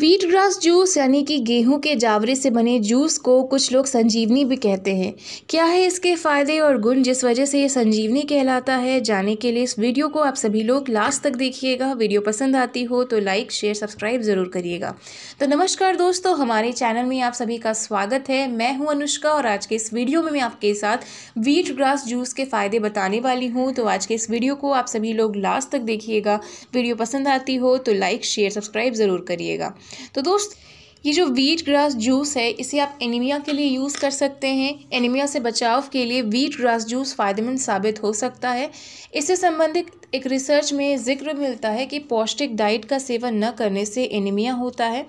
wheat grass juice यानी कि गेहूं के जावरे से बने जूस को कुछ लोग संजीवनी भी कहते हैं क्या है इसके फ़ायदे और गुण जिस वजह से ये संजीवनी कहलाता है जाने के लिए इस वीडियो को आप सभी लोग लास्ट तक देखिएगा वीडियो पसंद आती हो तो लाइक शेयर सब्सक्राइब ज़रूर करिएगा तो नमस्कार दोस्तों हमारे चैनल में आप सभी का स्वागत है मैं हूँ अनुष्का और आज के इस वीडियो में मैं आपके साथ वीट ग्रास जूस के फ़ायदे बताने वाली हूँ तो आज के इस वीडियो को आप सभी लोग लास्ट तक देखिएगा वीडियो पसंद आती हो तो लाइक शेयर सब्सक्राइब ज़रूर करिएगा तो दोस्त ये जो वीट ग्रास जूस है इसे आप एनीमिया के लिए यूज़ कर सकते हैं एनीमिया से बचाव के लिए वीट ग्रास जूस फ़ायदेमंद साबित हो सकता है इससे संबंधित एक रिसर्च में जिक्र मिलता है कि पौष्टिक डाइट का सेवन न करने से एनीमिया होता है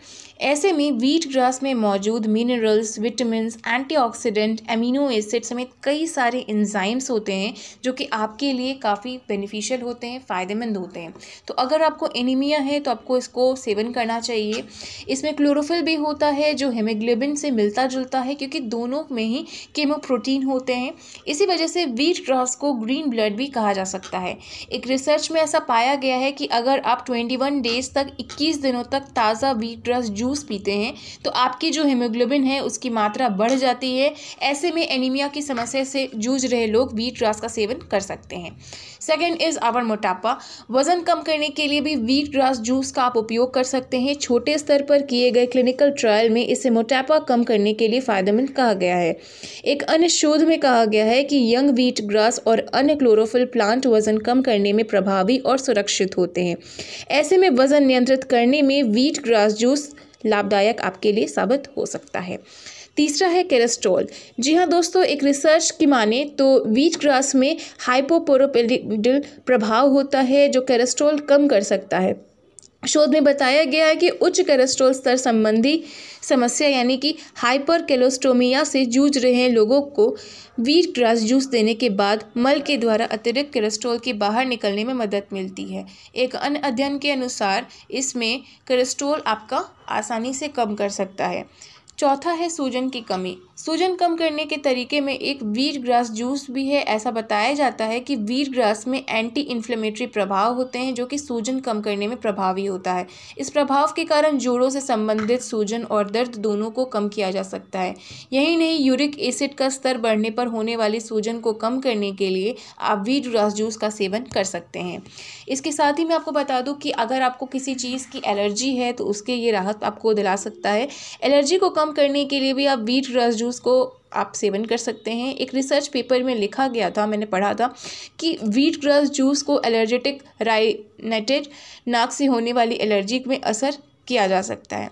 ऐसे में वीट ग्रास में मौजूद minerals vitamin antioxidant amino acid समेत कई सारे इंजाइम्स होते हैं जो कि आपके लिए काफ़ी बेनिफिशियल होते हैं फ़ायदेमंद होते हैं तो अगर आपको एनीमिया है तो आपको इसको सेवन करना चाहिए इसमें क्लोरोफिल भी होता है जो हेमोग्लोबिन से मिलता जुलता है क्योंकि दोनों में ही केमोप्रोटीन होते हैं इसी वजह से वीट ग्रास को ग्रीन ब्लड भी कहा जा सकता है एक रिसर्च में ऐसा पाया गया है कि अगर आप 21 डेज तक 21 दिनों तक ताज़ा वीट रस जूस पीते हैं तो आपकी जो हीमोग्लोबिन है उसकी मात्रा बढ़ जाती है ऐसे में एनीमिया की समस्या से जूझ रहे लोग वीट रस का सेवन कर सकते हैं सेकेंड इज़ आवर मोटापा वज़न कम करने के लिए भी वीट रस जूस का आप उपयोग कर सकते हैं छोटे स्तर पर किए गए क्लिनिकल ट्रायल में इसे मोटापा कम करने के लिए फ़ायदेमंद कहा गया है एक अन्य शोध में कहा गया है कि यंग वीट ग्रास और अन्य क्लोरोफिल प्लांट वज़न कम करने में में प्रभावी और सुरक्षित होते हैं ऐसे में वज़न नियंत्रित करने में वीट ग्रास जूस लाभदायक आपके लिए साबित हो सकता है तीसरा है कैरेस्ट्रोल जी हाँ दोस्तों एक रिसर्च की माने तो वीट ग्रास में हाइपोपोरोपेडिडल प्रभाव होता है जो कैरेस्ट्रोल कम कर सकता है शोध में बताया गया है कि उच्च कोलेस्ट्रोल स्तर संबंधी समस्या यानी कि हाइपर कैलोस्टोमिया से जूझ रहे लोगों को वीट ग्रास जूस देने के बाद मल के द्वारा अतिरिक्त कोलेस्ट्रोल के बाहर निकलने में मदद मिलती है एक अन्य अध्ययन के अनुसार इसमें कोलेस्ट्रोल आपका आसानी से कम कर सकता है चौथा है सूजन की कमी सूजन कम करने के तरीके में एक वीर ग्रास जूस भी है ऐसा बताया जाता है कि वीर ग्रास में एंटी इन्फ्लेमेटरी प्रभाव होते हैं जो कि सूजन कम करने में प्रभावी होता है इस प्रभाव के कारण जोड़ों से संबंधित सूजन और दर्द दोनों को कम किया जा सकता है यही नहीं यूरिक एसिड का स्तर बढ़ने पर होने वाली सूजन को कम करने के लिए आप वीट ग्रास जूस का सेवन कर सकते हैं इसके साथ ही मैं आपको बता दूँ कि अगर आपको किसी चीज़ की एलर्जी है तो उसके ये राहत आपको दिला सकता है एलर्जी को कम करने के लिए भी आप बीट रस जूस को आप सेवन कर सकते हैं एक रिसर्च पेपर में लिखा गया था मैंने पढ़ा था कि वीट ग्रस जूस को एलर्जेटिक राइनेटेड नाक से होने वाली एलर्जी में असर किया जा सकता है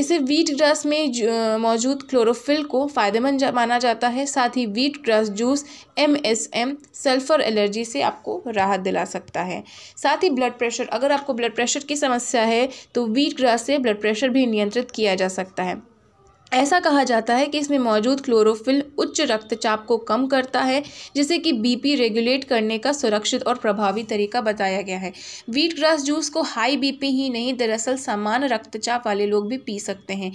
इसे वीट ग्रस में मौजूद क्लोरोफिल को फ़ायदेमंद जा, माना जाता है साथ ही wheat grass juice M S M sulphur allergy से आपको राहत दिला सकता है साथ ही ब्लड प्रेशर अगर आपको ब्लड प्रेशर की समस्या है तो वीट ग्रास से ब्लड प्रेशर भी नियंत्रित किया जा सकता है ऐसा कहा जाता है कि इसमें मौजूद क्लोरोफिल उच्च रक्तचाप को कम करता है जिसे कि बीपी रेगुलेट करने का सुरक्षित और प्रभावी तरीका बताया गया है वीट ग्रास जूस को हाई बीपी ही नहीं दरअसल सामान्य रक्तचाप वाले लोग भी पी सकते हैं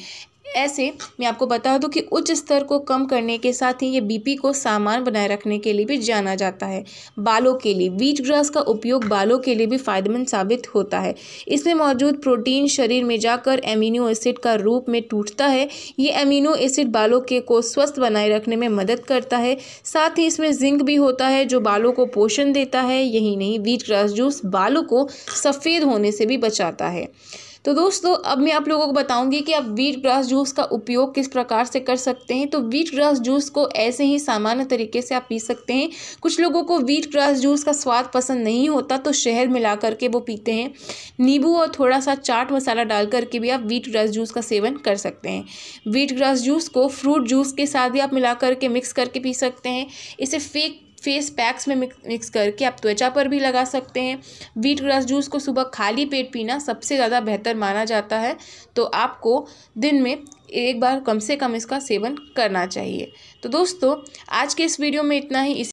ऐसे मैं आपको बता दूं कि उच्च स्तर को कम करने के साथ ही ये बीपी को सामान बनाए रखने के लिए भी जाना जाता है बालों के लिए बीज ग्रास का उपयोग बालों के लिए भी फायदेमंद साबित होता है इसमें मौजूद प्रोटीन शरीर में जाकर एमिनो एसिड का रूप में टूटता है ये एमिनो एसिड बालों के को स्वस्थ बनाए रखने में मदद करता है साथ ही इसमें जिंक भी होता है जो बालों को पोषण देता है यही नहीं बीज ग्रास जूस बालों को सफ़ेद होने से भी बचाता है तो दोस्तों अब मैं आप लोगों को बताऊंगी कि आप वीट ग्रास जूस का उपयोग किस प्रकार से कर सकते हैं तो वीट ग्रास जूस को ऐसे ही सामान्य तरीके से आप पी सकते हैं कुछ लोगों को वीट ग्रास जूस का स्वाद पसंद नहीं होता तो शहद मिला करके वो पीते हैं नींबू और थोड़ा सा चाट मसाला डाल करके भी आप वीट ग्रास जूस का सेवन कर सकते हैं वीट ग्रास जूस को फ्रूट जूस के साथ भी आप मिला करके मिक्स करके पी सकते हैं इसे फेक फेस पैक्स में मिक्स करके आप त्वचा पर भी लगा सकते हैं वीट ग्रास जूस को सुबह खाली पेट पीना सबसे ज़्यादा बेहतर माना जाता है तो आपको दिन में एक बार कम से कम इसका सेवन करना चाहिए तो दोस्तों आज के इस वीडियो में इतना ही इस